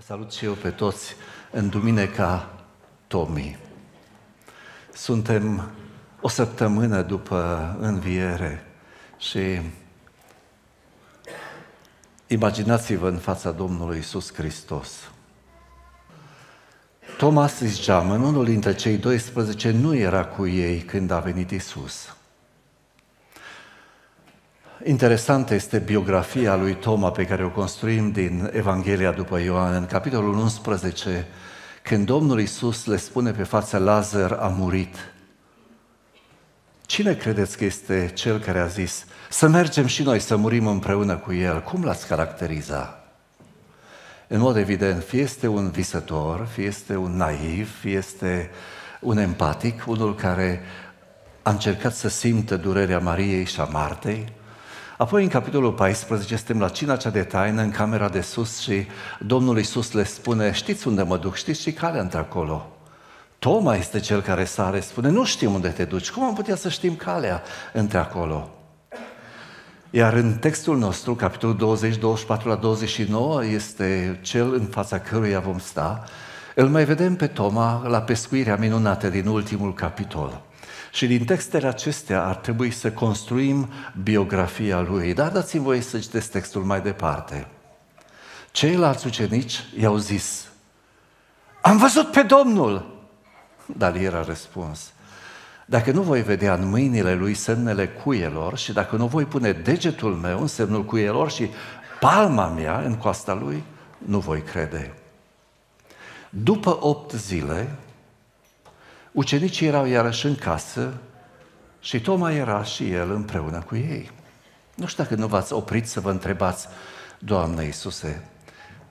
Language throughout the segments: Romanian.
Vă salut și eu pe toți în Duminica Tomii. Suntem o săptămână după înviere și imaginați-vă în fața Domnului Isus Hristos. Thomas Isgeam, unul dintre cei 12, nu era cu ei când a venit Isus. Interesantă este biografia lui Toma pe care o construim din Evanghelia după Ioan, în capitolul 11, când Domnul Isus le spune pe fața Lazar a murit. Cine credeți că este cel care a zis să mergem și noi să murim împreună cu el? Cum l-ați caracteriza? În mod evident, fie este un visător, fie este un naiv, fie este un empatic, unul care a încercat să simtă durerea Mariei și a Martei, Apoi, în capitolul 14, suntem la cina cea de taină, în camera de sus și Domnul Iisus le spune, știți unde mă duc, știți și calea într-acolo? Toma este cel care sare, spune, nu știm unde te duci, cum am putea să știm calea între acolo? Iar în textul nostru, capitolul 20, 24 la 29, este cel în fața căruia vom sta, îl mai vedem pe Toma la pescuirea minunată din ultimul capitol. Și din textele acestea ar trebui să construim biografia lui. Dar dați-mi voie să citesc textul mai departe. Ceilalți ucenici i-au zis, am văzut pe Domnul! Dar el a răspuns, dacă nu voi vedea în mâinile lui semnele cuielor și dacă nu voi pune degetul meu în semnul cuielor și palma mea în coasta lui, nu voi crede. După opt zile, ucenicii erau iarăși în casă și Toma era și el împreună cu ei. Nu știu dacă nu v-ați oprit să vă întrebați, Doamne Iisuse,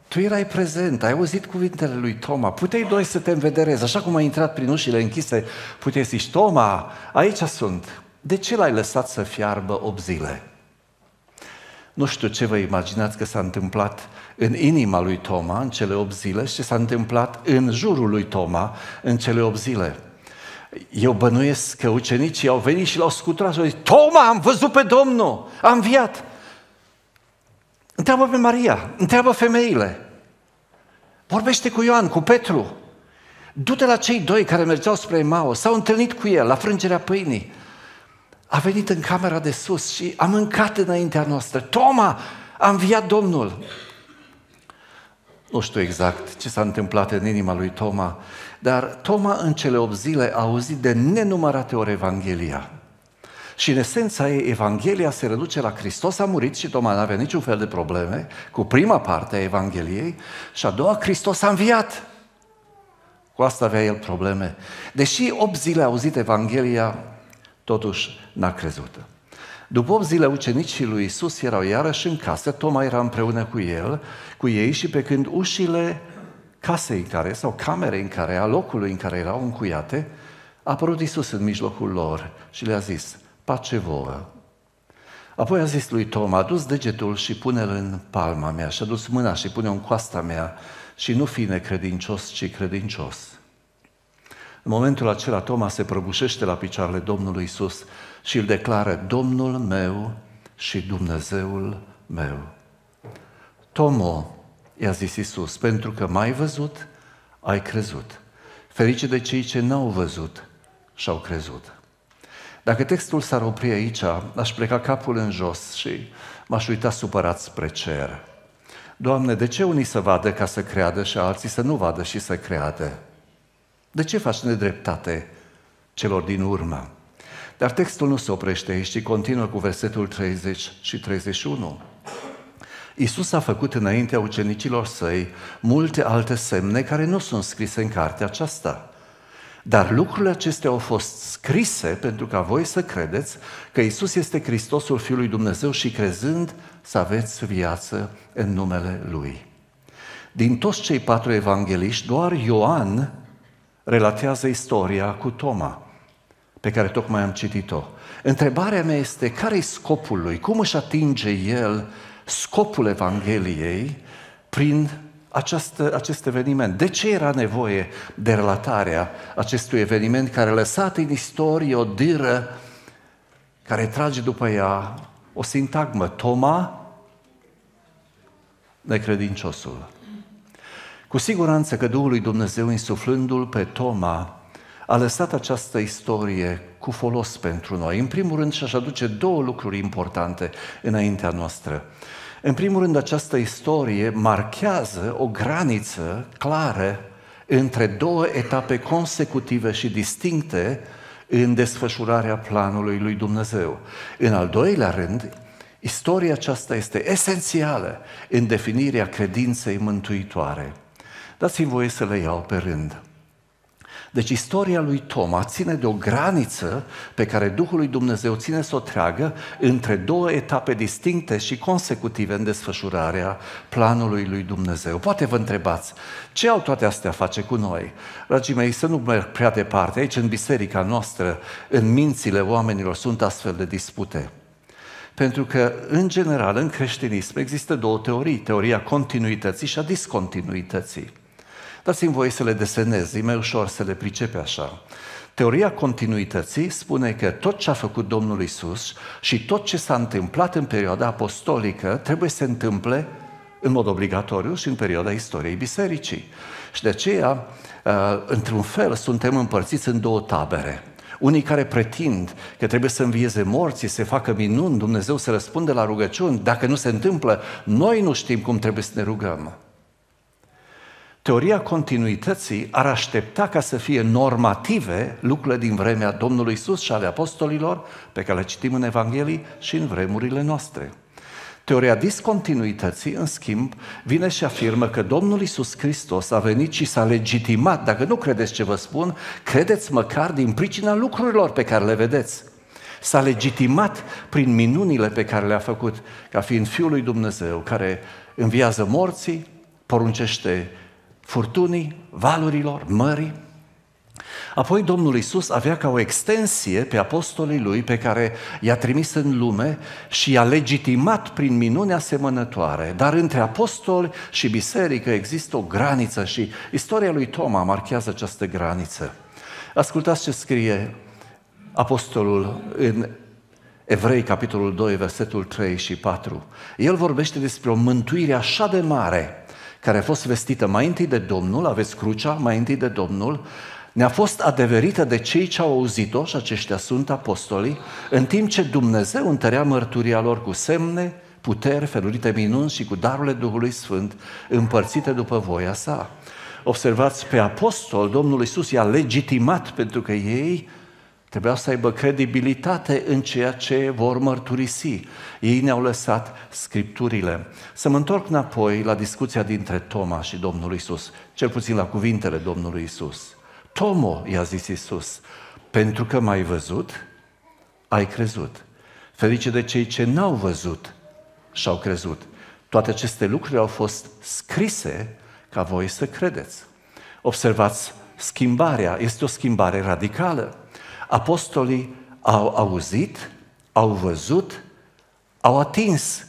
tu erai prezent, ai auzit cuvintele lui Toma, puteai doi să te învederezi, așa cum ai intrat prin ușile închise, puteai zici, Toma, aici sunt. De ce l-ai lăsat să fiarbă 8 zile? Nu știu ce vă imaginați că s-a întâmplat în inima lui Toma în cele 8 zile și ce s-a întâmplat în jurul lui Toma în cele 8 zile. Eu bănuiesc că ucenicii au venit și l-au scuturat și au zis, Toma, am văzut pe Domnul, am înviat. Întreabă pe Maria, întreabă femeile, vorbește cu Ioan, cu Petru, du-te la cei doi care mergeau spre Emao, s-au întâlnit cu el la frângerea pâinii, a venit în camera de sus și a mâncat înaintea noastră. Toma, a înviat Domnul. Nu știu exact ce s-a întâmplat în inima lui Toma, dar Toma în cele 8 zile a auzit de nenumărate ori Evanghelia. Și în esența ei, Evanghelia se reduce la Hristos a murit și Toma nu avea niciun fel de probleme cu prima parte a Evangheliei și a doua, Hristos a înviat. Cu asta avea el probleme. Deși 8 zile a auzit Evanghelia, totuși n-a crezut după 8 zile, ucenicii lui Isus erau iarăși în casă, Toma era împreună cu el, cu ei și pe când ușile casei în care, sau camerei în care, a locului în care erau încuiate, a apărut Isus în mijlocul lor și le-a zis, pace vouă. Apoi a zis lui Tom, a dus degetul și pune-l în palma mea și a dus mâna și pune-o în coasta mea și nu fi necredincios, ci credincios. În momentul acela Toma se prăbușește la picioarele Domnului Isus și îl declară Domnul meu și Dumnezeul meu. Tomo, i-a zis Isus, pentru că m-ai văzut, ai crezut. Ferice de cei ce n-au văzut și au crezut. Dacă textul s-ar opri aici, aș pleca capul în jos și m-aș uita supărat spre cer. Doamne, de ce unii să vadă ca să creadă și alții să nu vadă și să creadă? De ce faci nedreptate celor din urmă? Dar textul nu se oprește aici, ci continuă cu versetul 30 și 31. Isus a făcut înaintea ucenicilor săi multe alte semne care nu sunt scrise în cartea aceasta. Dar lucrurile acestea au fost scrise pentru ca voi să credeți că Isus este Hristosul Fiului Dumnezeu și crezând să aveți viață în numele Lui. Din toți cei patru evangeliști, doar Ioan relatează istoria cu Toma pe care tocmai am citit-o. Întrebarea mea este, care-i scopul lui? Cum își atinge el scopul Evangheliei prin această, acest eveniment. De ce era nevoie de relatarea acestui eveniment care a lăsat în istorie o diră care trage după ea o sintagmă, Toma, necredinciosul. Cu siguranță că Duhul lui Dumnezeu, insuflându-l pe Toma, a lăsat această istorie cu folos pentru noi. În primul rând și-aș aduce două lucruri importante înaintea noastră. În primul rând, această istorie marchează o graniță clară între două etape consecutive și distincte în desfășurarea planului lui Dumnezeu. În al doilea rând, istoria aceasta este esențială în definirea credinței mântuitoare. Dați-mi voie să le iau pe rând. Deci istoria lui Toma ține de o graniță pe care Duhul lui Dumnezeu ține să o treagă între două etape distincte și consecutive în desfășurarea planului lui Dumnezeu. Poate vă întrebați, ce au toate astea face cu noi? Dragii mei, să nu merg prea departe, aici în biserica noastră, în mințile oamenilor sunt astfel de dispute. Pentru că, în general, în creștinism există două teorii, teoria continuității și a discontinuității. Dați-mi voie să le desenez, e mai ușor să le pricepe așa. Teoria continuității spune că tot ce a făcut Domnul Isus și tot ce s-a întâmplat în perioada apostolică trebuie să se întâmple în mod obligatoriu și în perioada istoriei bisericii. Și de aceea, uh, într-un fel, suntem împărțiți în două tabere. Unii care pretind că trebuie să învieze morții, să facă minuni, Dumnezeu să răspunde la rugăciuni, dacă nu se întâmplă, noi nu știm cum trebuie să ne rugăm teoria continuității ar aștepta ca să fie normative lucrurile din vremea Domnului Isus și ale apostolilor, pe care le citim în Evanghelii și în vremurile noastre. Teoria discontinuității, în schimb, vine și afirmă că Domnul Isus Hristos a venit și s-a legitimat. Dacă nu credeți ce vă spun, credeți măcar din pricina lucrurilor pe care le vedeți. S-a legitimat prin minunile pe care le-a făcut, ca fiind Fiul lui Dumnezeu, care înviază morții, poruncește furtunii, valurilor, mării. Apoi Domnul Isus avea ca o extensie pe apostolii lui pe care i-a trimis în lume și i-a legitimat prin minune asemănătoare. Dar între apostoli și biserică există o graniță și istoria lui Toma marchează această graniță. Ascultați ce scrie apostolul în Evrei, capitolul 2, versetul 3 și 4. El vorbește despre o mântuire așa de mare care a fost vestită mai întâi de Domnul, aveți crucea, mai întâi de Domnul, ne-a fost adeverită de cei ce au auzit-o, și aceștia sunt apostolii, în timp ce Dumnezeu întărea mărturia lor cu semne, puteri, felurite minuni și cu darurile Duhului Sfânt, împărțite după voia sa. Observați, pe apostol, Domnul Iisus i-a legitimat pentru că ei Trebuia să aibă credibilitate în ceea ce vor mărturisi. Ei ne-au lăsat scripturile. Să mă întorc înapoi la discuția dintre Toma și Domnul Isus, cel puțin la cuvintele Domnului Isus. Tomo, i-a zis Isus, pentru că m-ai văzut, ai crezut. Ferice de cei ce n-au văzut și au crezut. Toate aceste lucruri au fost scrise ca voi să credeți. Observați schimbarea, este o schimbare radicală. Apostolii au auzit, au văzut, au atins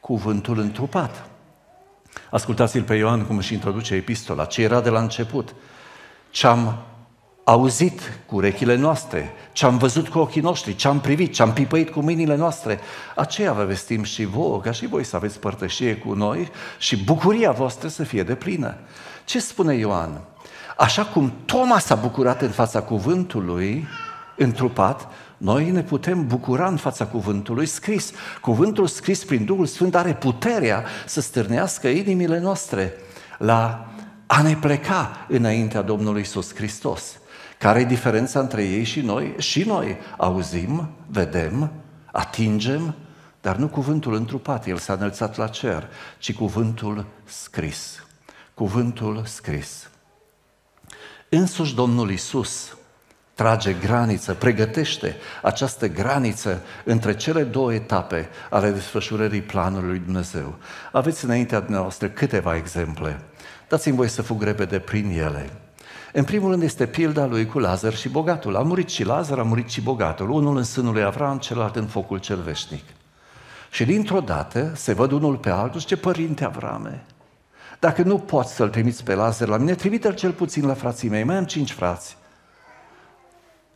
cuvântul întrupat. Ascultați-l pe Ioan cum își introduce epistola, ce era de la început, ce am auzit cu urechile noastre, ce am văzut cu ochii noștri, ce am privit, ce am pipăit cu mâinile noastre. Aceea vă vestim și voi, ca și voi să aveți părtășie cu noi și bucuria voastră să fie de plină. Ce spune Ioan? Așa cum Toma s-a bucurat în fața cuvântului, întrupat, noi ne putem bucura în fața cuvântului scris. Cuvântul scris prin Duhul Sfânt are puterea să stârnească inimile noastre la a ne pleca înaintea Domnului Iisus Hristos. Care e diferența între ei și noi? Și noi auzim, vedem, atingem, dar nu cuvântul întrupat, el s-a înălțat la cer, ci cuvântul scris. Cuvântul scris. Însuși Domnul Iisus trage graniță, pregătește această graniță între cele două etape ale desfășurării planului lui Dumnezeu. Aveți înaintea dumneavoastră câteva exemple. Dați-mi voi să fug repede prin ele. În primul rând este pilda lui cu Lazar și bogatul. A murit și Lazar, a murit și bogatul. Unul în sânul lui Avram, celălalt în focul cel veșnic. Și dintr-o dată se văd unul pe altul și ce Părinte Avrame, dacă nu poți să-l trimiți pe Lazar la mine, trimite-l cel puțin la frații mei, mai am cinci frați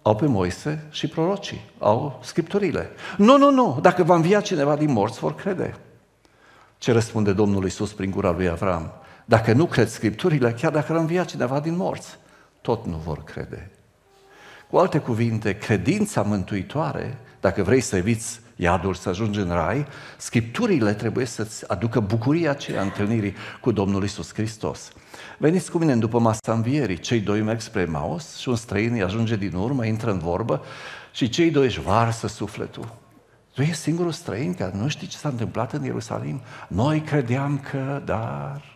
au pe Moise și prorocii, au scripturile. Nu, nu, nu, dacă va învia cineva din morți, vor crede. Ce răspunde Domnul Iisus prin gura lui Avram? Dacă nu cred scripturile, chiar dacă va învia cineva din morți, tot nu vor crede. Cu alte cuvinte, credința mântuitoare, dacă vrei să eviți iadul, să ajungi în rai, scripturile trebuie să-ți aducă bucuria aceea întâlnirii cu Domnul Isus Hristos. Veniți cu mine în după masa învierii. Cei doi merg spre Maos și un străin îi ajunge din urmă, intră în vorbă și cei doi își varsă sufletul. Tu ești singurul străin care nu știi ce s-a întâmplat în Ierusalim? Noi credeam că, dar...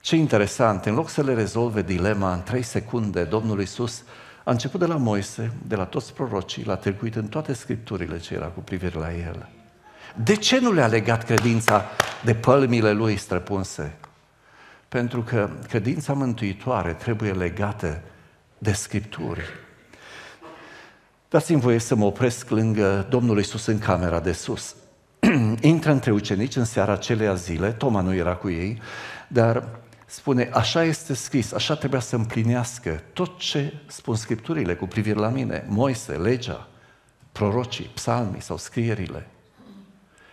Ce interesant, în loc să le rezolve dilema în trei secunde, Domnul Iisus a început de la Moise, de la toți prorocii, l-a trecut în toate scripturile ce era cu privire la el. De ce nu le-a legat credința de pălmile lui străpunse? Pentru că credința mântuitoare trebuie legată de Scripturi. Dați-mi voie să mă opresc lângă Domnul Isus în camera de sus. Intră între ucenici în seara acelea zile, Toma nu era cu ei, dar spune, așa este scris, așa trebuia să împlinească tot ce spun Scripturile cu privire la mine, Moise, legea, prorocii, psalmii sau scrierile.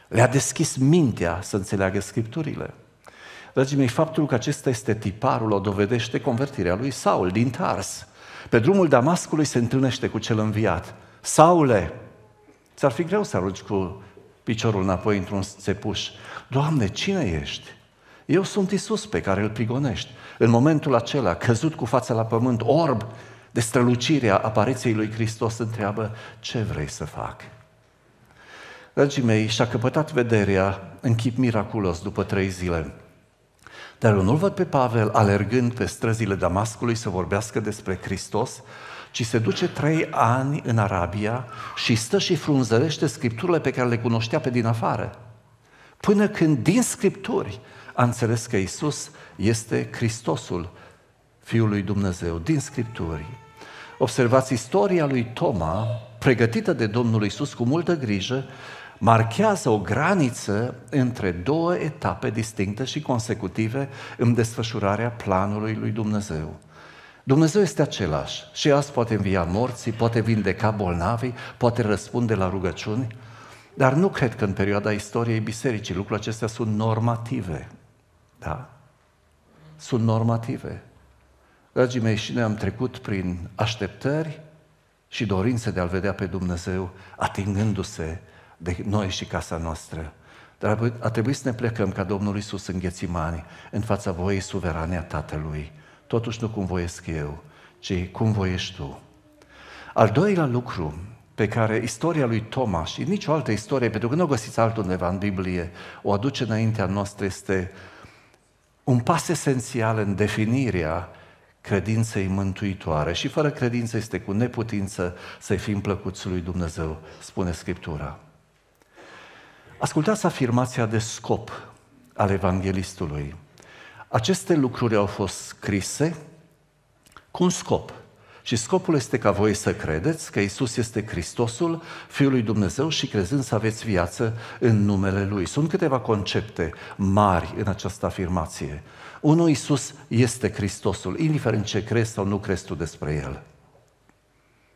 Le-a deschis mintea să înțeleagă Scripturile. Dragii mei, faptul că acesta este tiparul o dovedește convertirea lui Saul din Tars. Pe drumul Damascului se întâlnește cu cel înviat. Saule, ți-ar fi greu să arunci cu piciorul înapoi într-un țepuș. Doamne, cine ești? Eu sunt Isus pe care îl prigonești. În momentul acela, căzut cu fața la pământ, orb de strălucirea apariției lui Hristos, întreabă, ce vrei să fac? Dragii mei, și-a căpătat vederea în chip miraculos după trei zile. Dar eu nu-l văd pe Pavel alergând pe străzile Damascului să vorbească despre Hristos, ci se duce trei ani în Arabia și stă și frunzărește scripturile pe care le cunoștea pe din afară. Până când din scripturi a înțeles că Isus este Hristosul Fiul lui Dumnezeu din Scripturi. Observați istoria lui Toma, pregătită de Domnul Isus cu multă grijă, marchează o graniță între două etape distincte și consecutive în desfășurarea planului lui Dumnezeu. Dumnezeu este același și azi poate învia morții, poate vindeca bolnavii, poate răspunde la rugăciuni, dar nu cred că în perioada istoriei bisericii lucrurile acestea sunt normative. Da? Sunt normative. Dragii mei, și noi am trecut prin așteptări și dorințe de a-L vedea pe Dumnezeu, atingându-se de noi și casa noastră. Dar a trebuit să ne plecăm ca Domnul Iisus în Ghețimani, în fața voiei suverane a Tatălui. Totuși nu cum voiesc eu, ci cum voiești tu. Al doilea lucru pe care istoria lui Toma și nicio altă istorie, pentru că nu o găsiți altundeva în Biblie, o aduce înaintea noastră este un pas esențial în definirea credinței mântuitoare și fără credință este cu neputință să-i fim plăcuți lui Dumnezeu, spune Scriptura. Ascultați afirmația de scop al evanghelistului. Aceste lucruri au fost scrise cu un scop. Și scopul este ca voi să credeți că Isus este Hristosul, Fiul lui Dumnezeu și crezând să aveți viață în numele Lui. Sunt câteva concepte mari în această afirmație. Unul, Isus este Hristosul, indiferent ce crezi sau nu crezi tu despre El.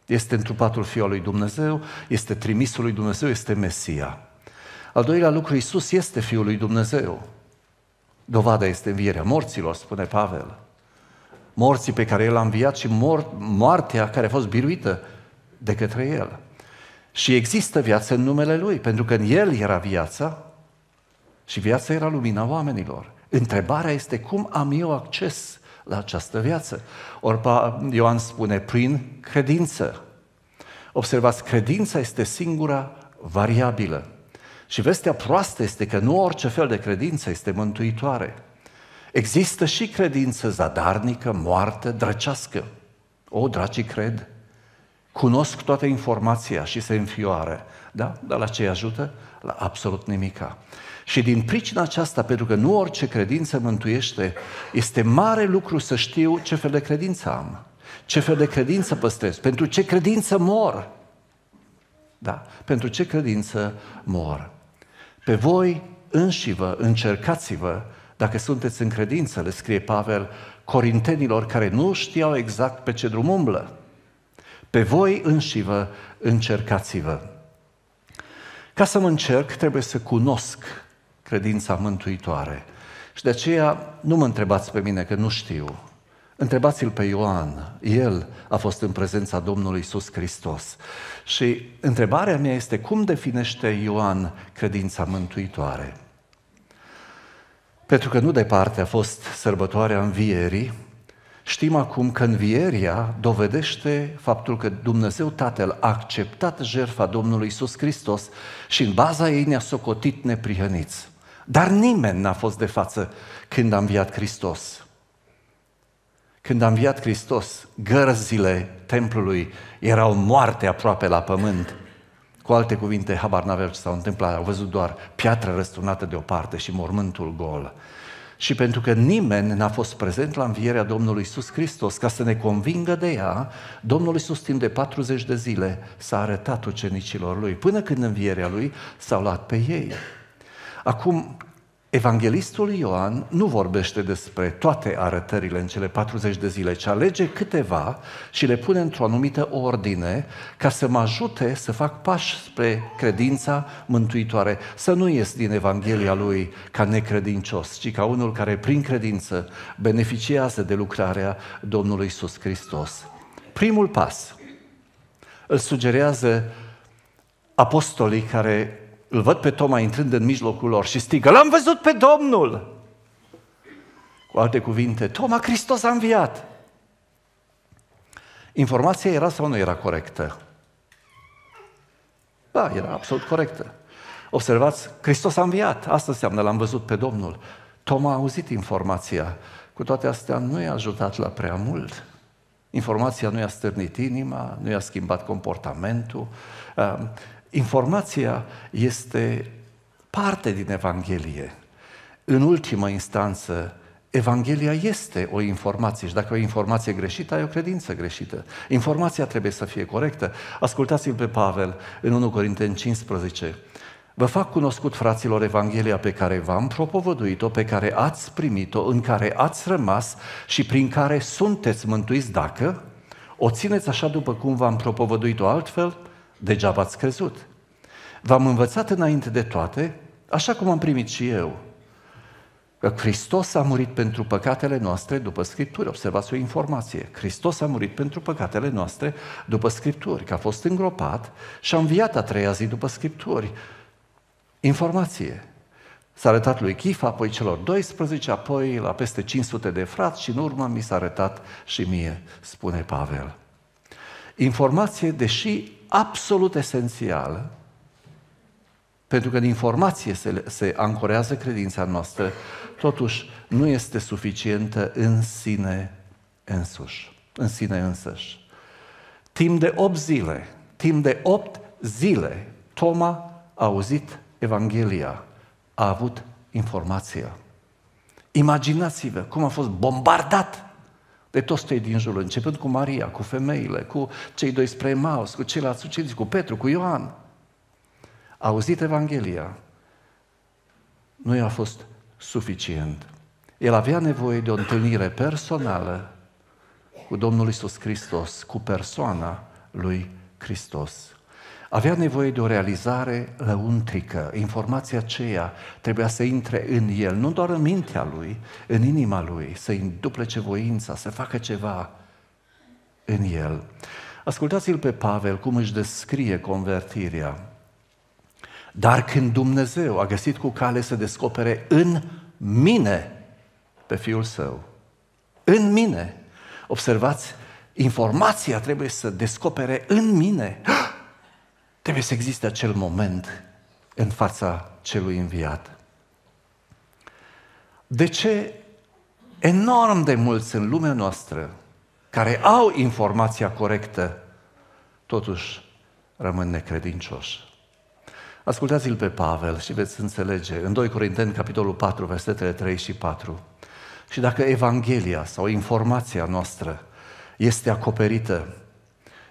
Este întrupatul Fiul lui Dumnezeu, este trimisul lui Dumnezeu, este Mesia. Al doilea lucru, Isus este Fiul lui Dumnezeu. Dovada este învierea morților, spune Pavel morții pe care El a înviat și mor- moartea care a fost biruită de către El. Și există viață în numele Lui, pentru că în El era viața și viața era lumina oamenilor. Întrebarea este cum am eu acces la această viață. Ori Ioan spune, prin credință. Observați, credința este singura variabilă. Și vestea proastă este că nu orice fel de credință este mântuitoare. Există și credință zadarnică, moartă, drăcească. O, dracii cred, cunosc toată informația și se înfioară. Da? Dar la ce ajută? La absolut nimica. Și din pricina aceasta, pentru că nu orice credință mântuiește, este mare lucru să știu ce fel de credință am, ce fel de credință păstrez, pentru ce credință mor. Da, pentru ce credință mor. Pe voi înși vă încercați-vă dacă sunteți în credință, le scrie Pavel, corintenilor care nu știau exact pe ce drum umblă. Pe voi înși vă încercați-vă. Ca să mă încerc, trebuie să cunosc credința mântuitoare. Și de aceea nu mă întrebați pe mine că nu știu. Întrebați-l pe Ioan. El a fost în prezența Domnului Isus Hristos. Și întrebarea mea este cum definește Ioan credința mântuitoare? Pentru că nu departe a fost sărbătoarea învierii, știm acum că învieria dovedește faptul că Dumnezeu Tatăl a acceptat jertfa Domnului Isus Hristos și în baza ei ne-a socotit neprihăniți. Dar nimeni n-a fost de față când a înviat Hristos. Când a înviat Hristos, gărzile templului erau moarte aproape la pământ. Cu alte cuvinte, habar n-aveau ce s-a întâmplat, au văzut doar piatra răsturnată de o parte și mormântul gol. Și pentru că nimeni n-a fost prezent la învierea Domnului Isus Hristos ca să ne convingă de ea, Domnul Isus timp de 40 de zile s-a arătat ucenicilor lui, până când învierea lui s-au luat pe ei. Acum, Evanghelistul Ioan nu vorbește despre toate arătările în cele 40 de zile, ci alege câteva și le pune într-o anumită ordine ca să mă ajute să fac pași spre credința mântuitoare. Să nu ies din Evanghelia lui ca necredincios, ci ca unul care prin credință beneficiază de lucrarea Domnului Iisus Hristos. Primul pas îl sugerează apostolii care îl văd pe Toma intrând în mijlocul lor și strigă, l-am văzut pe Domnul! Cu alte cuvinte, Toma, Hristos a înviat! Informația era sau nu era corectă? Da, era absolut corectă. Observați, Hristos a înviat. Asta înseamnă, l-am văzut pe Domnul. Toma a auzit informația. Cu toate astea nu i-a ajutat la prea mult. Informația nu i-a stârnit inima, nu i-a schimbat comportamentul. Informația este parte din Evanghelie. În ultima instanță, Evanghelia este o informație și dacă o informație greșită, ai o credință greșită. Informația trebuie să fie corectă. Ascultați-l pe Pavel în 1 Corinteni 15. Vă fac cunoscut, fraților, Evanghelia pe care v-am propovăduit-o, pe care ați primit-o, în care ați rămas și prin care sunteți mântuiți dacă o țineți așa după cum v-am propovăduit-o altfel – degeaba ați crezut. V-am învățat înainte de toate, așa cum am primit și eu, că Hristos a murit pentru păcatele noastre după Scripturi. Observați o informație. Hristos a murit pentru păcatele noastre după Scripturi, că a fost îngropat și a înviat a treia zi după Scripturi. Informație. S-a arătat lui Chifa, apoi celor 12, apoi la peste 500 de frați și în urmă mi s-a arătat și mie, spune Pavel. Informație, deși absolut esențială, pentru că în informație se, se ancorează credința noastră, totuși nu este suficientă în sine însuși, în sine însăși. Timp de 8 zile, timp de 8 zile, Toma a auzit Evanghelia, a avut informația. Imaginați-vă cum a fost bombardat de toți cei din jurul, începând cu Maria, cu femeile, cu cei doi spre Maus, cu ceilalți ucenici, cu Petru, cu Ioan. A auzit Evanghelia. Nu i-a fost suficient. El avea nevoie de o întâlnire personală cu Domnul Isus Hristos, cu persoana lui Hristos avea nevoie de o realizare lăuntrică. Informația aceea trebuia să intre în el, nu doar în mintea lui, în inima lui, să-i înduplece voința, să facă ceva în el. Ascultați-l pe Pavel cum își descrie convertirea. Dar când Dumnezeu a găsit cu cale să descopere în mine pe Fiul Său, în mine, observați, informația trebuie să descopere în mine. Ah! Trebuie să existe acel moment în fața celui înviat. De ce enorm de mulți în lumea noastră care au informația corectă, totuși rămân necredincioși? Ascultați-l pe Pavel și veți înțelege în 2 Corinteni, capitolul 4, versetele 3 și 4. Și dacă Evanghelia sau informația noastră este acoperită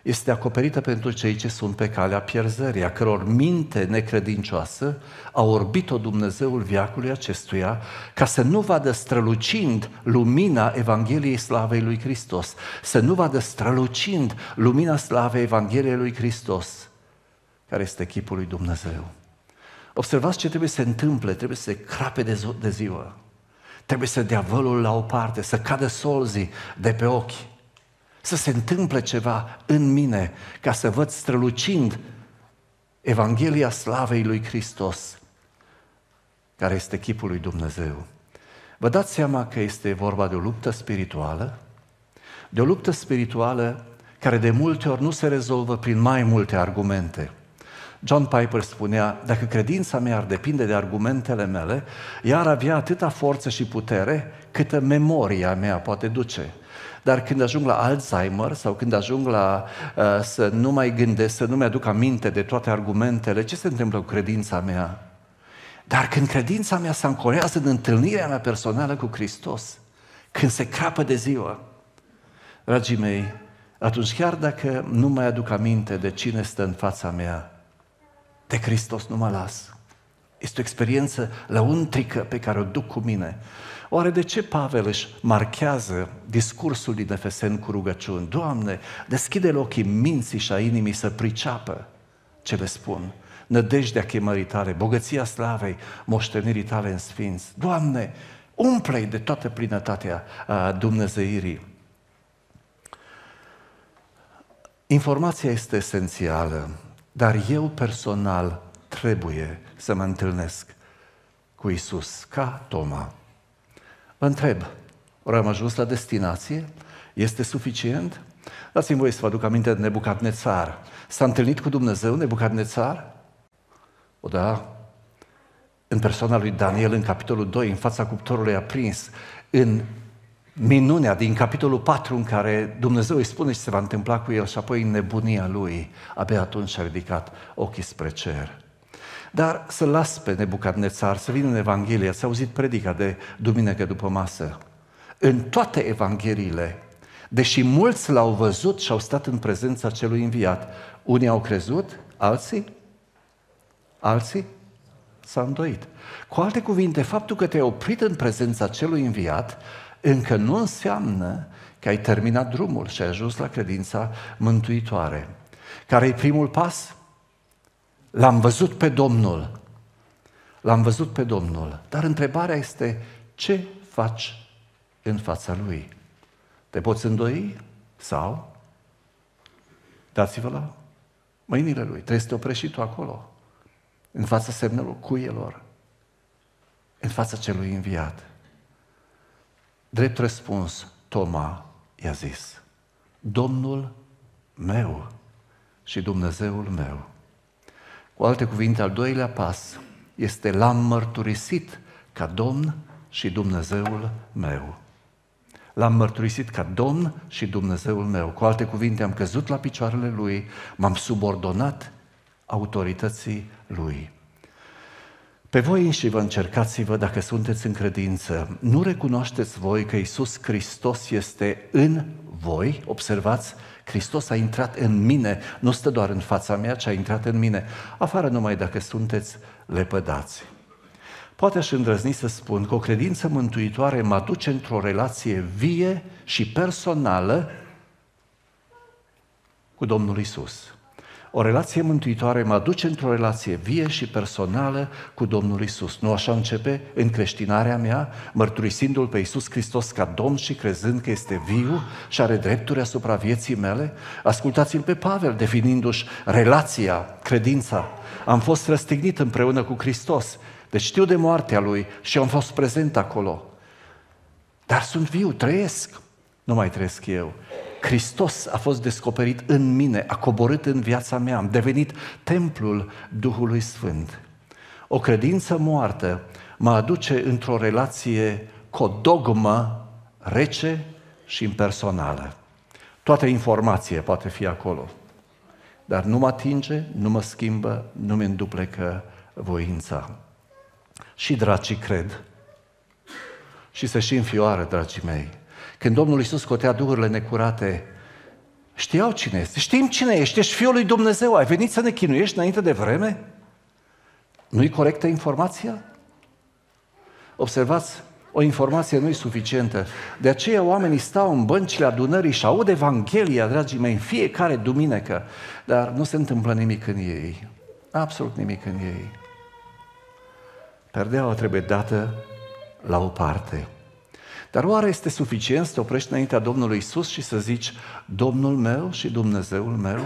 este acoperită pentru cei ce sunt pe calea pierzării, a căror minte necredincioasă a orbit-o Dumnezeul viacului acestuia ca să nu vadă strălucind lumina Evangheliei Slavei lui Hristos, să nu vadă strălucind lumina Slavei Evangheliei lui Hristos, care este chipul lui Dumnezeu. Observați ce trebuie să se întâmple, trebuie să se crape de, zi- de ziua, trebuie să dea vălul la o parte, să cadă solzii de pe ochi, să se întâmple ceva în mine ca să văd strălucind Evanghelia slavei lui Hristos, care este chipul lui Dumnezeu. Vă dați seama că este vorba de o luptă spirituală? De o luptă spirituală care de multe ori nu se rezolvă prin mai multe argumente. John Piper spunea, dacă credința mea ar depinde de argumentele mele, ea ar avea atâta forță și putere câtă memoria mea poate duce dar când ajung la Alzheimer sau când ajung la uh, să nu mai gândesc, să nu mi-aduc aminte de toate argumentele, ce se întâmplă cu credința mea? Dar când credința mea se ancorează în întâlnirea mea personală cu Hristos, când se crapă de ziua, dragii mei, atunci chiar dacă nu mai aduc aminte de cine stă în fața mea, de Hristos nu mă las. Este o experiență lăuntrică pe care o duc cu mine. Oare de ce Pavel își marchează discursul din Efesen cu rugăciuni? Doamne, deschide ochii minții și a inimii să priceapă ce le spun nădejdea chemării tale, bogăția slavei, moștenirii tale în sfinți. Doamne, umple de toată plinătatea a dumnezeirii. Informația este esențială, dar eu personal trebuie să mă întâlnesc cu Isus ca Toma. Vă întreb, ori am ajuns la destinație? Este suficient? Dați-mi voi să vă aduc aminte de Nebucadnețar. S-a întâlnit cu Dumnezeu Nebucadnețar? O, da, în persoana lui Daniel, în capitolul 2, în fața cuptorului aprins, în minunea din capitolul 4 în care Dumnezeu îi spune ce se va întâmpla cu el și apoi în nebunia lui, abia atunci a ridicat ochii spre cer. Dar să las pe Nebucadnețar să vină în Evanghelie, s-a auzit predica de duminică după masă. În toate Evangheliile, deși mulți l-au văzut și au stat în prezența celui înviat, unii au crezut, alții, alții s-a îndoit. Cu alte cuvinte, faptul că te-ai oprit în prezența celui înviat încă nu înseamnă că ai terminat drumul și ai ajuns la credința mântuitoare. Care e primul pas? L-am văzut pe Domnul. L-am văzut pe Domnul. Dar întrebarea este, ce faci în fața Lui? Te poți îndoi? Sau? Dați-vă la mâinile Lui. Trebuie să te oprești tu acolo. În fața semnelor cuielor. În fața celui înviat. Drept răspuns, Toma i-a zis, Domnul meu și Dumnezeul meu. Cu alte cuvinte, al doilea pas este l-am mărturisit ca Domn și Dumnezeul meu. L-am mărturisit ca Domn și Dumnezeul meu. Cu alte cuvinte, am căzut la picioarele Lui, m-am subordonat autorității Lui. Pe voi înși vă încercați-vă dacă sunteți în credință. Nu recunoașteți voi că Isus Hristos este în voi? Observați, Hristos a intrat în mine, nu stă doar în fața mea, ci a intrat în mine, afară numai dacă sunteți lepădați. Poate aș îndrăzni să spun că o credință mântuitoare mă duce într-o relație vie și personală cu Domnul Isus o relație mântuitoare mă duce într-o relație vie și personală cu Domnul Isus. Nu așa începe în creștinarea mea, mărturisindu-L pe Isus Hristos ca Domn și crezând că este viu și are drepturi asupra vieții mele? Ascultați-L pe Pavel definindu-și relația, credința. Am fost răstignit împreună cu Hristos, deci știu de moartea Lui și am fost prezent acolo. Dar sunt viu, trăiesc. Nu mai trăiesc eu, Hristos a fost descoperit în mine, a coborât în viața mea, am devenit templul Duhului Sfânt. O credință moartă mă aduce într-o relație cu o dogmă rece și impersonală. Toată informație poate fi acolo, dar nu mă atinge, nu mă schimbă, nu mi înduplecă voința. Și dragii cred. Și se și înfioară, dragii mei. Când Domnul Iisus scotea duhurile necurate, știau cine este. Știm cine ești, ești Fiul lui Dumnezeu, ai venit să ne chinuiești înainte de vreme? Nu-i corectă informația? Observați, o informație nu e suficientă. De aceea oamenii stau în băncile adunării și aud Evanghelia, dragii mei, în fiecare duminică, dar nu se întâmplă nimic în ei. Absolut nimic în ei. Perdeaua trebuie dată la o parte. Dar oare este suficient să te oprești înaintea Domnului Isus și să zici, Domnul meu și Dumnezeul meu?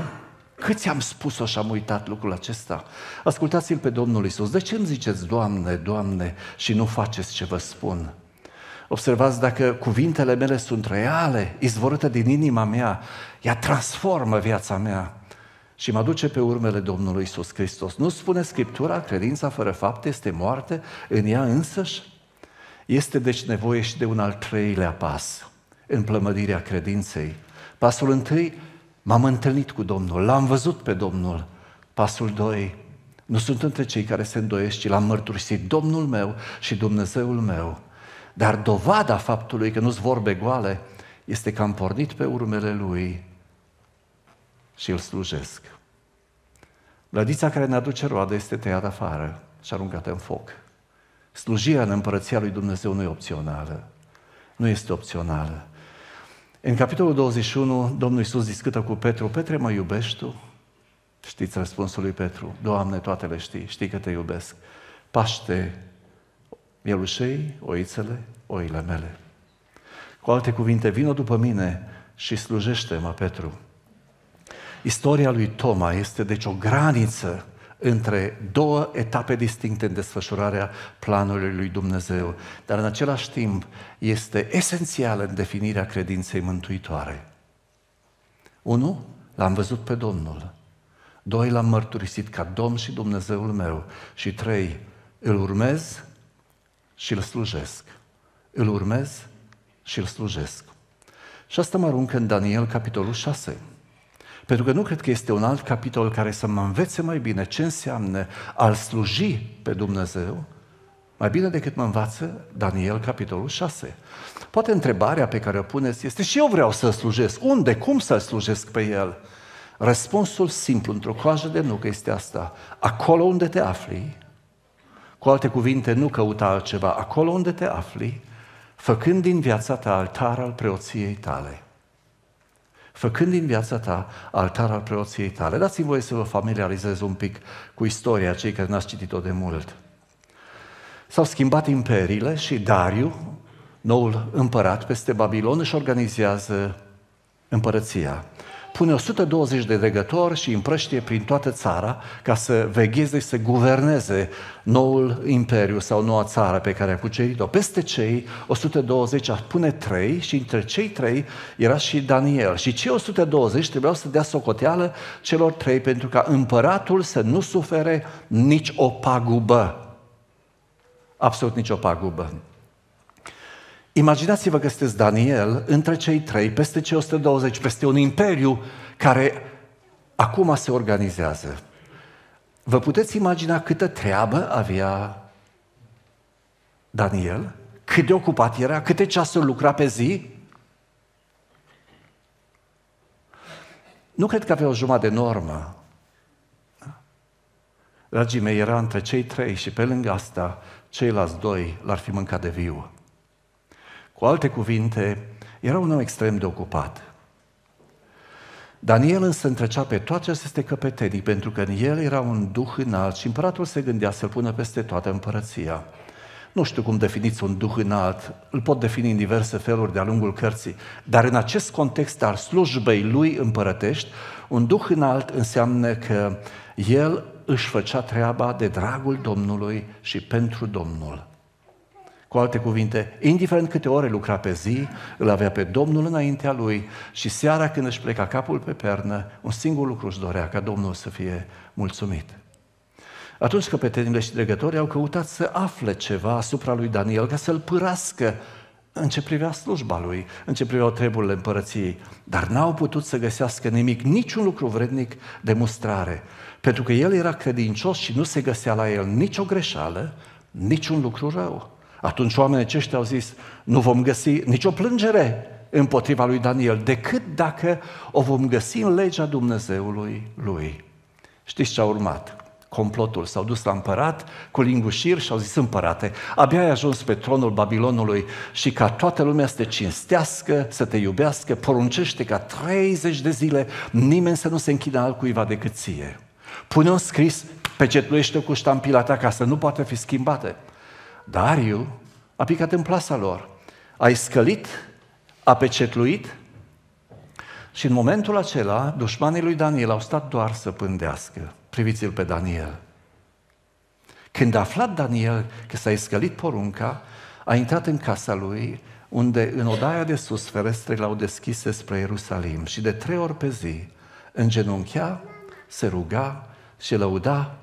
Câți am spus-o și am uitat lucrul acesta? Ascultați-l pe Domnul Isus. De ce îmi ziceți, Doamne, Doamne, și nu faceți ce vă spun? Observați dacă cuvintele mele sunt reale, izvorâte din inima mea, ea transformă viața mea și mă duce pe urmele Domnului Isus Hristos. Nu spune Scriptura, credința fără fapte este moarte în ea însăși? Este deci nevoie și de un al treilea pas în plămădirea credinței. Pasul întâi, m-am întâlnit cu Domnul, l-am văzut pe Domnul. Pasul doi, nu sunt între cei care se îndoiesc, ci l-am mărturisit Domnul meu și Dumnezeul meu. Dar dovada faptului că nu-ți vorbe goale este că am pornit pe urmele lui și îl slujesc. Lădița care ne aduce roade este tăiat afară și aruncată în foc. Slujirea în Împărăția lui Dumnezeu nu e opțională. Nu este opțională. În capitolul 21, Domnul Iisus discută cu Petru, Petre, mă iubești tu? Știți răspunsul lui Petru, Doamne, toate le știi, știi că te iubesc. Paște mielușei, oițele, oile mele. Cu alte cuvinte, vină după mine și slujește-mă, Petru. Istoria lui Toma este deci o graniță între două etape distincte în desfășurarea planului lui Dumnezeu, dar în același timp este esențială în definirea credinței mântuitoare. Unu, l-am văzut pe Domnul. Doi, l-am mărturisit ca Domn și Dumnezeul meu. Și trei, îl urmez și îl slujesc. Îl urmez și îl slujesc. Și asta mă aruncă în Daniel, capitolul 6. Pentru că nu cred că este un alt capitol care să mă învețe mai bine ce înseamnă al sluji pe Dumnezeu, mai bine decât mă învață Daniel, capitolul 6. Poate întrebarea pe care o puneți este și eu vreau să l slujesc. Unde? Cum să l slujesc pe el? Răspunsul simplu, într-o coajă de nucă, este asta. Acolo unde te afli, cu alte cuvinte, nu căuta altceva. Acolo unde te afli, făcând din viața ta altar al preoției tale făcând din viața ta altar al preoției tale. Dați-mi voie să vă familiarizez un pic cu istoria cei care n-ați citit-o de mult. S-au schimbat imperiile și Dariu, noul împărat peste Babilon, își organizează împărăția pune 120 de legători și împrăștie prin toată țara ca să vegheze și să guverneze noul imperiu sau noua țară pe care a cucerit-o. Peste cei 120 ar pune trei și între cei trei era și Daniel. Și cei 120 trebuiau să dea socoteală celor trei pentru ca împăratul să nu sufere nici o pagubă. Absolut nicio pagubă. Imaginați-vă că sunteți Daniel între cei trei, peste cei 120, peste un imperiu care acum se organizează. Vă puteți imagina câtă treabă avea Daniel? Cât de ocupat era? Câte ceasuri lucra pe zi? Nu cred că avea o jumătate de normă. Dragii mei, era între cei trei și pe lângă asta ceilalți doi l-ar fi mâncat de viu. Cu alte cuvinte, era un om extrem de ocupat. Daniel însă întrecea pe toate aceste căpetenii, pentru că în el era un duh înalt și împăratul se gândea să-l pună peste toată împărăția. Nu știu cum definiți un duh înalt, îl pot defini în diverse feluri de-a lungul cărții, dar în acest context al slujbei lui împărătești, un duh înalt înseamnă că el își făcea treaba de dragul Domnului și pentru Domnul. Cu alte cuvinte, indiferent câte ore lucra pe zi, îl avea pe Domnul înaintea lui și seara când își pleca capul pe pernă, un singur lucru își dorea, ca Domnul să fie mulțumit. Atunci căpetenile și dregătorii au căutat să afle ceva asupra lui Daniel, ca să-l pârască în ce privea slujba lui, în ce priveau treburile împărăției, dar n-au putut să găsească nimic, niciun lucru vrednic de mustrare, pentru că el era credincios și nu se găsea la el nicio greșeală, niciun lucru rău. Atunci oamenii aceștia au zis, nu vom găsi nicio plângere împotriva lui Daniel, decât dacă o vom găsi în legea Dumnezeului lui. Știți ce a urmat? complotul. S-au dus la împărat cu lingușiri și au zis împărate, abia ai ajuns pe tronul Babilonului și ca toată lumea să te cinstească, să te iubească, poruncește ca 30 de zile nimeni să nu se închidă altcuiva decât ție. Pune un scris, pecetluiește cu ștampila ta ca să nu poată fi schimbate. Dariu a picat în plasa lor. A scălit, a pecetluit și în momentul acela dușmanii lui Daniel au stat doar să pândească. Priviți-l pe Daniel. Când a aflat Daniel că s-a escălit porunca, a intrat în casa lui, unde în odaia de sus ferestrele au deschis spre Ierusalim și de trei ori pe zi îngenunchea, se ruga și lăuda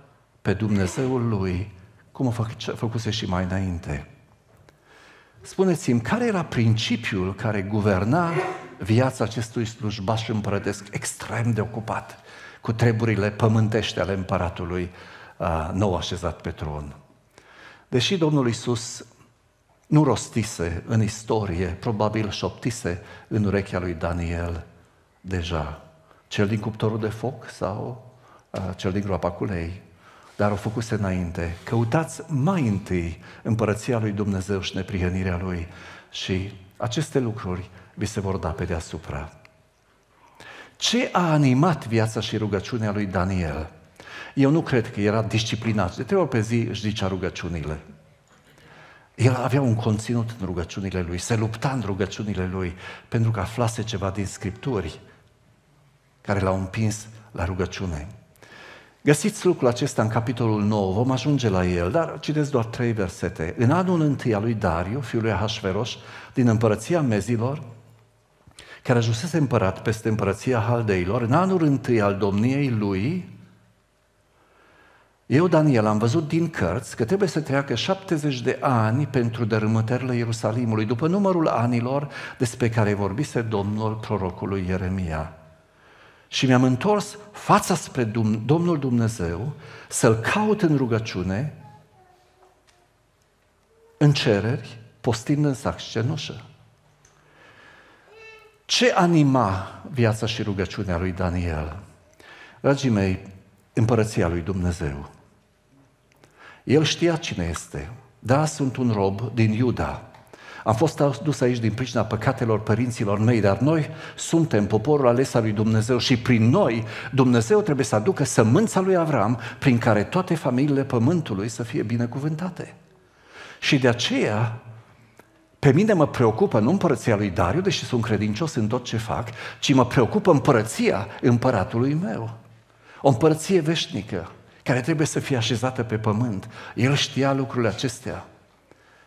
pe Dumnezeul lui cum o făcuse și mai înainte. Spuneți-mi, care era principiul care guverna viața acestui slujbaș împărătesc extrem de ocupat cu treburile pământește ale împăratului nou așezat pe tron? Deși Domnul Isus nu rostise în istorie, probabil șoptise în urechea lui Daniel deja, cel din cuptorul de foc sau uh, cel din groapa culei, dar o făcuse înainte. Căutați mai întâi împărăția lui Dumnezeu și neprihănirea lui și aceste lucruri vi se vor da pe deasupra. Ce a animat viața și rugăciunea lui Daniel? Eu nu cred că era disciplinat. De trei ori pe zi își zicea rugăciunile. El avea un conținut în rugăciunile lui, se lupta în rugăciunile lui, pentru că aflase ceva din Scripturi care l-au împins la rugăciune. Găsiți lucrul acesta în capitolul 9, vom ajunge la el, dar citesc doar trei versete. În anul întâi al lui Dariu, fiul lui Ahasveros, din împărăția mezilor, care ajusese împărat peste împărăția Haldeilor, în anul întâi al domniei lui, eu, Daniel, am văzut din cărți că trebuie să treacă 70 de ani pentru dărâmătările Ierusalimului, după numărul anilor despre care vorbise Domnul prorocului Ieremia și mi-am întors fața spre Domnul Dumnezeu să-L caut în rugăciune, în cereri, postind în sac și cenușă. Ce anima viața și rugăciunea lui Daniel? Dragii mei, împărăția lui Dumnezeu. El știa cine este. Da, sunt un rob din Iuda, am fost adus aici din pricina păcatelor părinților mei, dar noi suntem poporul ales al lui Dumnezeu și prin noi Dumnezeu trebuie să aducă sămânța lui Avram, prin care toate familiile pământului să fie binecuvântate. Și de aceea, pe mine mă preocupă nu împărăția lui Dariu, deși sunt credincios în tot ce fac, ci mă preocupă împărăția împăratului meu. O împărăție veșnică, care trebuie să fie așezată pe pământ. El știa lucrurile acestea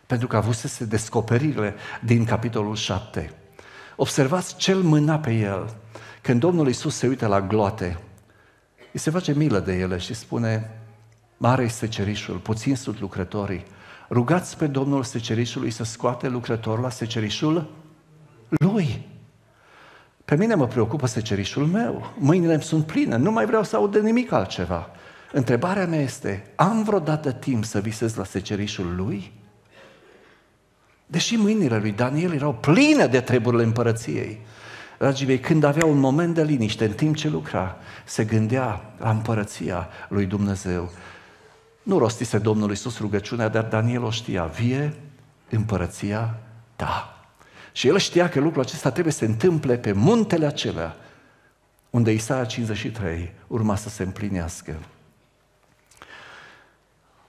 pentru că avusese descoperirile din capitolul 7. Observați cel mâna pe el. Când Domnul Isus se uită la gloate, îi se face milă de ele și spune, mare este cerișul, puțin sunt lucrătorii. Rugați pe Domnul secerișului să scoate lucrătorul la secerișul lui. Pe mine mă preocupă secerișul meu. Mâinile îmi sunt pline, nu mai vreau să aud de nimic altceva. Întrebarea mea este, am vreodată timp să visez la secerișul lui? Deși mâinile lui Daniel erau pline de treburile împărăției, dragii mei, când avea un moment de liniște în timp ce lucra, se gândea la împărăția lui Dumnezeu. Nu rostise Domnul Iisus rugăciunea, dar Daniel o știa, vie împărăția ta. Și el știa că lucrul acesta trebuie să se întâmple pe muntele acelea, unde Isaia 53 urma să se împlinească.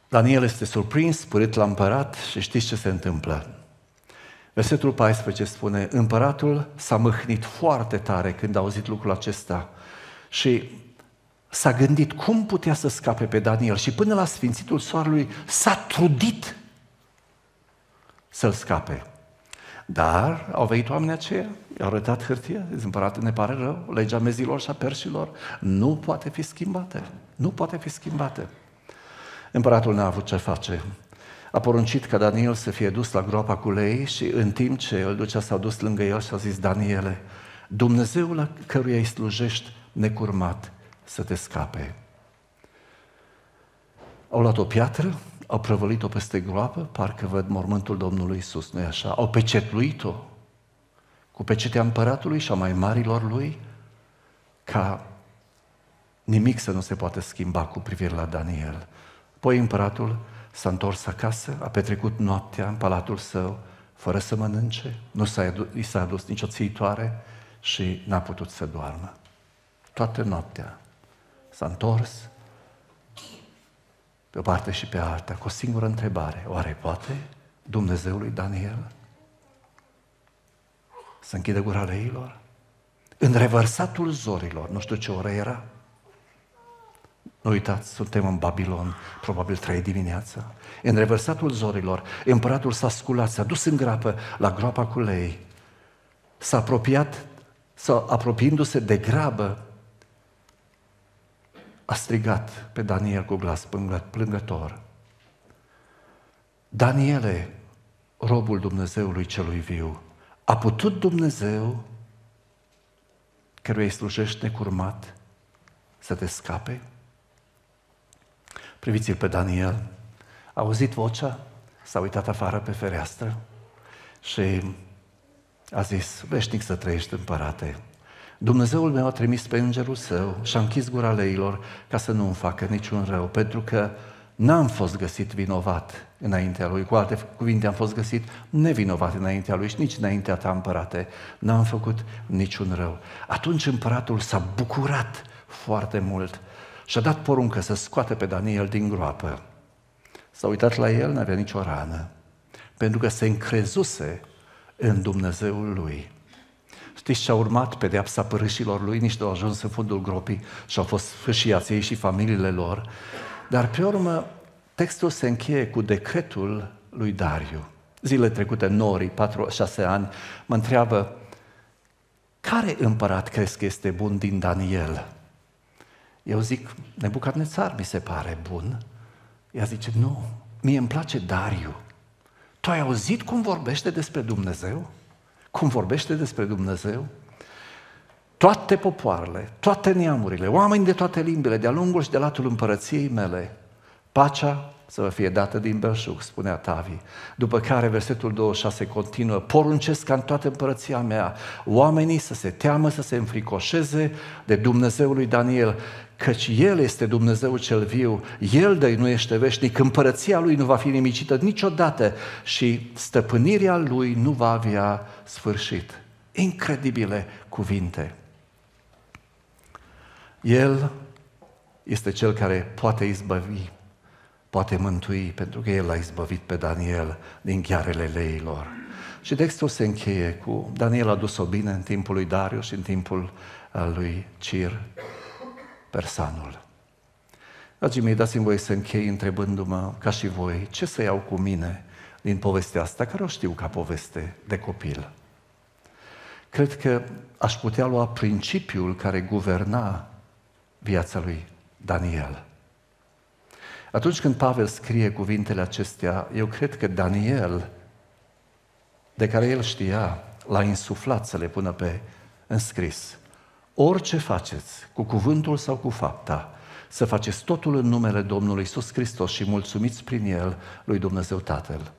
Daniel este surprins, purit la împărat și știți ce se întâmplă. Versetul 14 spune, împăratul s-a mâhnit foarte tare când a auzit lucrul acesta și s-a gândit cum putea să scape pe Daniel și până la sfințitul soarelui s-a trudit să-l scape. Dar au venit oamenii aceia, i-au arătat hârtia, zic, împărat, ne pare rău, legea mezilor și a perșilor nu poate fi schimbată. Nu poate fi schimbată. Împăratul n-a avut ce face a poruncit ca Daniel să fie dus la groapa cu lei și în timp ce îl ducea s-a dus lângă el și a zis Daniele, Dumnezeul la căruia îi slujești necurmat să te scape. Au luat o piatră, au prăvălit-o peste groapă, parcă văd mormântul Domnului Isus, nu așa? Au pecetluit-o cu pecetea împăratului și a mai marilor lui, ca nimic să nu se poată schimba cu privire la Daniel. Poi împăratul s-a întors acasă, a petrecut noaptea în palatul său, fără să mănânce, nu s-a, i s-a adus nicio țitoare și n-a putut să doarmă. Toată noaptea s-a întors pe o parte și pe alta cu o singură întrebare. Oare poate Dumnezeului Daniel să închidă gura leilor? În revărsatul zorilor, nu știu ce oră era, nu uitați, suntem în Babilon, probabil trei dimineața. În revărsatul zorilor, împăratul s-a sculat, s-a dus în grapă la groapa cu lei. S-a apropiat, s-a apropiindu-se de grabă, a strigat pe Daniel cu glas plângător. Daniele, robul Dumnezeului celui viu, a putut Dumnezeu, căruia îi slujești necurmat, să te scape? Priviți-l pe Daniel. A auzit vocea, s-a uitat afară pe fereastră și a zis, veșnic să trăiești împărate. Dumnezeul meu a trimis pe îngerul său și a închis gura leilor ca să nu mi facă niciun rău, pentru că n-am fost găsit vinovat înaintea lui. Cu alte cuvinte, am fost găsit nevinovat înaintea lui și nici înaintea ta, împărate. N-am făcut niciun rău. Atunci împăratul s-a bucurat foarte mult și-a dat poruncă să scoată pe Daniel din groapă. S-a uitat la el, n-avea nicio rană, pentru că se încrezuse în Dumnezeul lui. Știți ce a urmat pedeapsa părâșilor lui? Niște au ajuns în fundul gropii și au fost fâșiați ei și familiile lor. Dar pe urmă, textul se încheie cu decretul lui Dariu. Zile trecute, norii, 4-6 ani, mă întreabă, care împărat crezi că este bun din Daniel? Eu zic, Nebucadnețar mi se pare bun. Ea zice, nu, mie îmi place Dariu. Tu ai auzit cum vorbește despre Dumnezeu? Cum vorbește despre Dumnezeu? Toate popoarele, toate neamurile, oameni de toate limbile, de-a lungul și de latul împărăției mele, pacea să vă fie dată din belșug, spunea Tavi. După care versetul 26 continuă, poruncesc ca în toată împărăția mea oamenii să se teamă, să se înfricoșeze de Dumnezeul lui Daniel, căci El este Dumnezeu cel viu, El dăinuiește veșnic, împărăția Lui nu va fi nimicită niciodată și stăpânirea Lui nu va avea sfârșit. Incredibile cuvinte! El este Cel care poate izbăvi, poate mântui, pentru că El l-a izbăvit pe Daniel din ghearele leilor. Și textul se încheie cu Daniel a dus-o bine în timpul lui Darius și în timpul uh, lui Cir persanul. Dragii mei, dați-mi voi să închei întrebându-mă, ca și voi, ce să iau cu mine din povestea asta, care o știu ca poveste de copil. Cred că aș putea lua principiul care guverna viața lui Daniel. Atunci când Pavel scrie cuvintele acestea, eu cred că Daniel, de care el știa, l-a insuflat să le pună pe înscris. Orice faceți, cu cuvântul sau cu fapta, să faceți totul în numele Domnului Isus Hristos și mulțumiți prin El lui Dumnezeu Tatăl.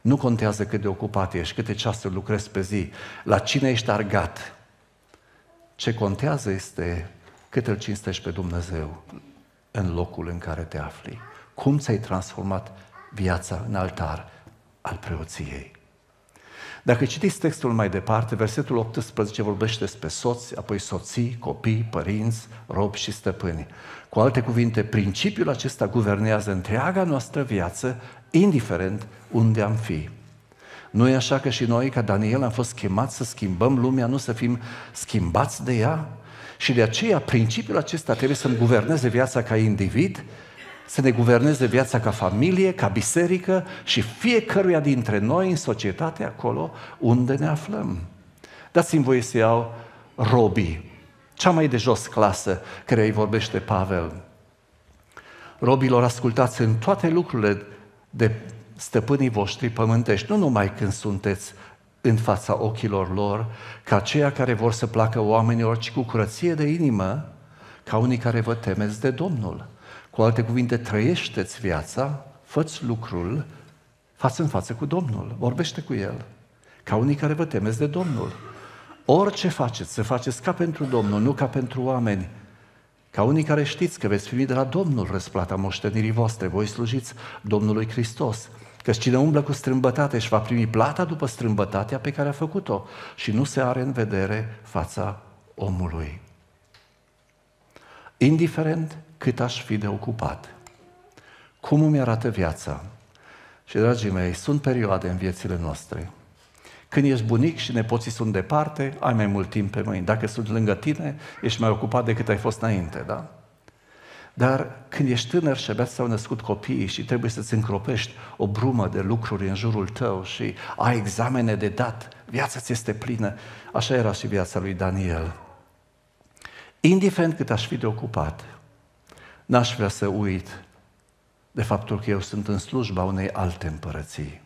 Nu contează cât de ocupat ești, câte ceasă lucrezi pe zi, la cine ești argat. Ce contează este cât îl cinstești pe Dumnezeu în locul în care te afli. Cum ți-ai transformat viața în altar al preoției. Dacă citiți textul mai departe, versetul 18 vorbește despre soți, apoi soții, copii, părinți, robi și stăpâni. Cu alte cuvinte, principiul acesta guvernează întreaga noastră viață, indiferent unde am fi. Nu e așa că și noi, ca Daniel, am fost chemați să schimbăm lumea, nu să fim schimbați de ea? Și de aceea, principiul acesta trebuie să-mi guverneze viața ca individ să ne guverneze viața ca familie, ca biserică și fiecăruia dintre noi în societate acolo unde ne aflăm. Dați-mi voie să iau robii, cea mai de jos clasă care îi vorbește Pavel. Robilor, ascultați în toate lucrurile de stăpânii voștri pământești, nu numai când sunteți în fața ochilor lor, ca aceia care vor să placă oamenilor, ci cu curăție de inimă, ca unii care vă temeți de Domnul cu alte cuvinte, trăiește-ți viața, făți lucrul față în față cu Domnul, vorbește cu El, ca unii care vă temeți de Domnul. Orice faceți, să faceți ca pentru Domnul, nu ca pentru oameni, ca unii care știți că veți primi de la Domnul răsplata moștenirii voastre, voi slujiți Domnului Hristos. Că cine umblă cu strâmbătate și va primi plata după strâmbătatea pe care a făcut-o și nu se are în vedere fața omului. Indiferent cât aș fi de ocupat. Cum îmi arată viața? Și, dragii mei, sunt perioade în viețile noastre. Când ești bunic și nepoții sunt departe, ai mai mult timp pe mâini. Dacă sunt lângă tine, ești mai ocupat decât ai fost înainte, da? Dar când ești tânăr și abia s-au născut copiii și trebuie să-ți încropești o brumă de lucruri în jurul tău și ai examene de dat, viața ți este plină, așa era și viața lui Daniel. Indiferent cât aș fi de ocupat, N-aș vrea să uit de faptul că eu sunt în slujba unei alte împărății.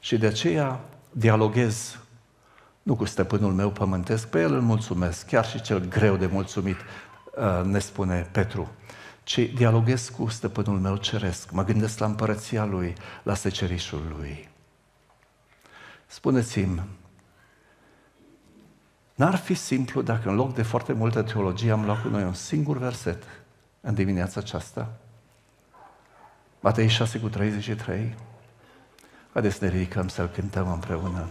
Și de aceea dialoghez nu cu stăpânul meu pământesc, pe el îl mulțumesc, chiar și cel greu de mulțumit, uh, ne spune Petru, ci dialoghez cu stăpânul meu ceresc, mă gândesc la împărăția lui, la secerișul lui. Spuneți-mi, N-ar fi simplu dacă în loc de foarte multă teologie am luat cu noi un singur verset în dimineața aceasta? Matei 6 cu 33. Haideți să ne ridicăm să-l cântăm împreună.